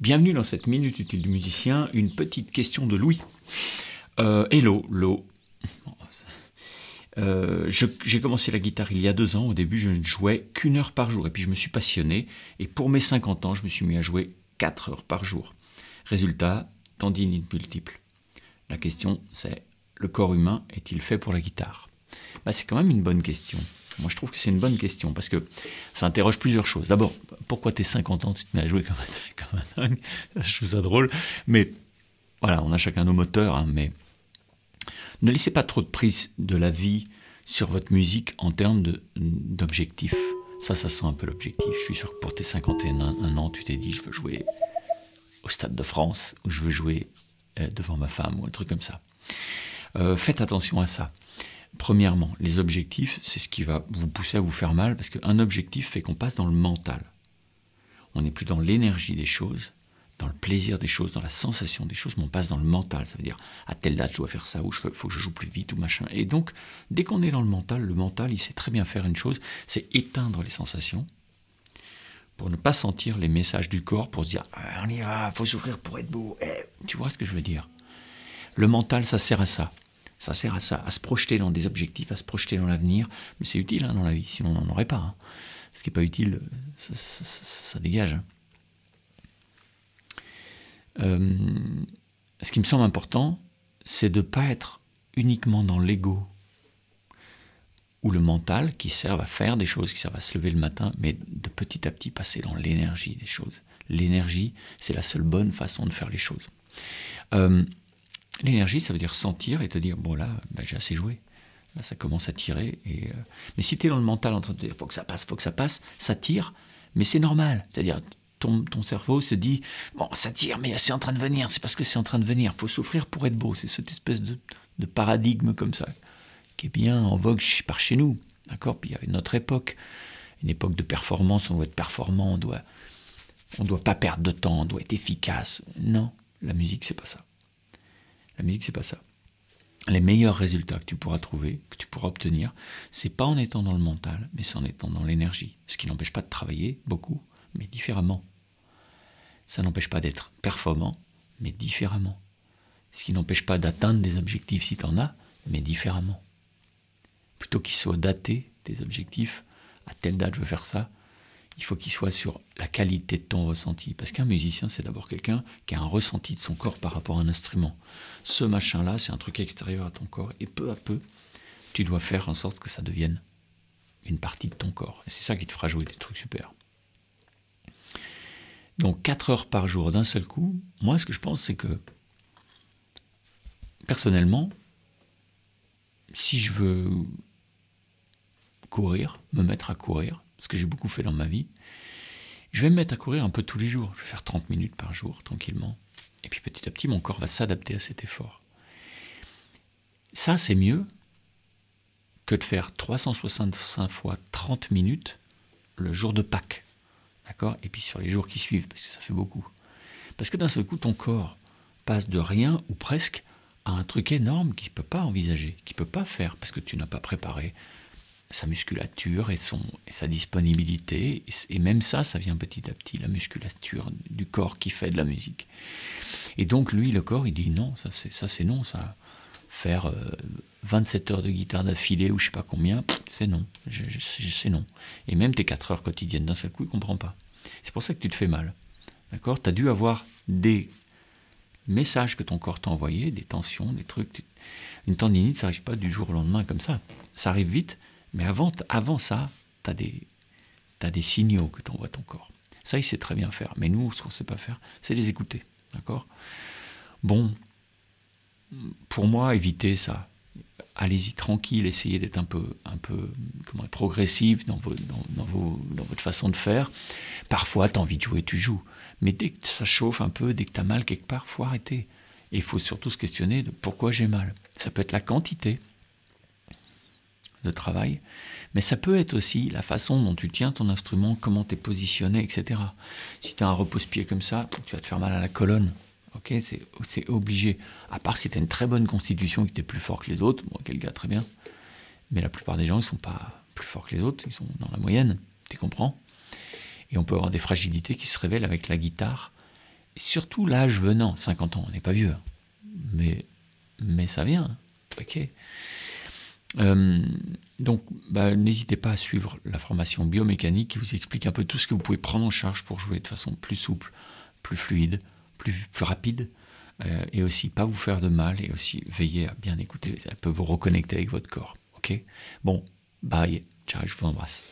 Bienvenue dans cette minute utile du musicien. Une petite question de Louis. Euh, hello, Lo. Euh, j'ai commencé la guitare il y a deux ans. Au début, je ne jouais qu'une heure par jour. Et puis, je me suis passionné. Et pour mes 50 ans, je me suis mis à jouer 4 heures par jour. Résultat, tendinite multiple. La question, c'est le corps humain est-il fait pour la guitare bah, C'est quand même une bonne question. Moi, je trouve que c'est une bonne question parce que ça interroge plusieurs choses. D'abord, pourquoi t'es 50 ans, tu te mets à jouer comme un, dingue Je trouve ça drôle. Mais voilà, on a chacun nos moteurs, hein, mais ne laissez pas trop de prise de la vie sur votre musique en termes d'objectifs. Ça, ça sent un peu l'objectif. Je suis sûr que pour tes 51 ans, tu t'es dit, je veux jouer au Stade de France ou je veux jouer euh, devant ma femme ou un truc comme ça. Euh, faites attention à ça. Premièrement, les objectifs, c'est ce qui va vous pousser à vous faire mal, parce qu'un objectif fait qu'on passe dans le mental. On n'est plus dans l'énergie des choses, dans le plaisir des choses, dans la sensation des choses, mais on passe dans le mental. Ça veut dire, à telle date, je dois faire ça, ou il faut que je joue plus vite, ou machin. Et donc, dès qu'on est dans le mental, le mental, il sait très bien faire une chose, c'est éteindre les sensations, pour ne pas sentir les messages du corps, pour se dire, ah, on y va, faut souffrir pour être beau. Eh, tu vois ce que je veux dire Le mental, ça sert à ça. Ça sert à ça, à se projeter dans des objectifs, à se projeter dans l'avenir. Mais c'est utile hein, dans la vie, sinon on n'en aurait pas. Hein. Ce qui n'est pas utile, ça, dégage. Euh, ce qui me semble important, c'est de ne pas être uniquement dans l'ego ou le mental qui servent à faire des choses, qui servent à se lever le matin, mais de petit à petit passer dans l'énergie des choses. L'énergie, c'est la seule bonne façon de faire les choses. Euh, L'énergie, ça veut dire sentir et te dire bon là, bah, j'ai assez joué. ça commence à tirer. Euh, mais si tu es dans le mental en train de dire faut que ça passe, faut que ça passe, ça tire, mais c'est normal. C'est-à-dire ton, ton, cerveau se dit bon, ça tire, mais c'est en train de venir, c'est parce que c'est en train de venir. faut souffrir pour être beau. C'est cette espèce de, paradigme comme ça qui est bien en vogue par chez nous. D'accord Puis il y avait notre époque, une époque de performance, on doit être performant, on doit, on doit pas perdre de temps, on doit être efficace. Non, la musique, c'est pas ça. La musique, c'est pas ça. Les meilleurs résultats que tu pourras trouver, que tu pourras obtenir, c'est pas en étant dans le mental, mais c'est en étant dans l'énergie. Ce qui n'empêche pas de travailler beaucoup, mais différemment. Ça n'empêche pas d'être performant, mais différemment. Ce qui n'empêche pas d'atteindre des objectifs si tu en as, mais différemment. Plutôt qu'ils soit daté des objectifs, à telle date je veux faire ça, il faut qu'il soit sur la qualité de ton ressenti. Parce qu'un musicien, c'est d'abord quelqu'un qui a un ressenti de son corps par rapport à un instrument. Ce machin-là, c'est un truc extérieur à ton corps. Et peu à peu, tu dois faire en sorte que ça devienne une partie de ton corps. Et c'est ça qui te fera jouer des trucs super. Donc 4 heures par jour d'un seul coup, moi ce que je pense c'est que personnellement, si je veux courir, me mettre à courir, ce que j'ai beaucoup fait dans ma vie, je vais me mettre à courir un peu tous les jours. Je vais faire 30 minutes par jour, tranquillement. Et puis petit à petit, mon corps va s'adapter à cet effort. Ça, c'est mieux que de faire 365 fois 30 minutes le jour de Pâques. D'accord Et puis sur les jours qui suivent, parce que ça fait beaucoup. Parce que d'un seul coup, ton corps passe de rien ou presque à un truc énorme qu'il ne peut pas envisager, qu'il ne peut pas faire, parce que tu n'as pas préparé sa musculature et, son, et sa disponibilité. Et, même ça, ça vient petit à petit, la musculature du corps qui fait de la musique. Et donc lui, le corps, il dit non, ça c'est, ça c'est non, ça faire 27 euh, heures de guitare d'affilée ou je sais pas combien, c'est non, c'est non. Et même tes 4 heures quotidiennes d'un seul coup, il comprend pas. C'est pour ça que tu te fais mal. D'accord Tu as dû avoir des messages que ton corps t'a envoyés, des tensions, des trucs. Une tendinite, ça n'arrive pas du jour au lendemain comme ça. Ça arrive vite, mais avant, avant ça, tu as des, signaux que t'envoie ton corps. Ça, il sait très bien faire. Mais nous, ce qu'on ne sait pas faire, c'est les écouter. D'accord Bon, pour moi, évitez ça. Allez-y tranquille, essayez d'être un peu, un peu comment, progressif dans, dans, dans, votre façon de faire. Parfois, tu as envie de jouer, tu joues. Mais dès que ça chauffe un peu, dès que tu as mal quelque part, faut arrêter. Et il faut surtout se questionner de pourquoi j'ai mal. Ça peut être la quantité, de travail, mais ça peut être aussi la façon dont tu tiens ton instrument, comment tu es positionné, etc. Si tu as un repose-pied comme ça, tu vas te faire mal à la colonne. Ok, c'est obligé. À part si tu as une très bonne constitution et que plus fort que les autres, moi quel gars, très bien. Mais la plupart des gens, ils sont pas plus forts que les autres, ils sont dans la moyenne, tu comprends Et on peut avoir des fragilités qui se révèlent avec la guitare, surtout l'âge venant, 50 ans, on n'est pas vieux, hein. mais, mais ça vient, ok euh, donc, bah, n'hésitez pas à suivre la formation biomécanique qui vous explique un peu tout ce que vous pouvez prendre en charge pour jouer de façon plus souple, plus fluide, plus, rapide, euh, et aussi pas vous faire de mal, et aussi veiller à bien écouter. ça peut vous reconnecter avec votre corps. Ok Bon, bye. Ciao, je vous embrasse.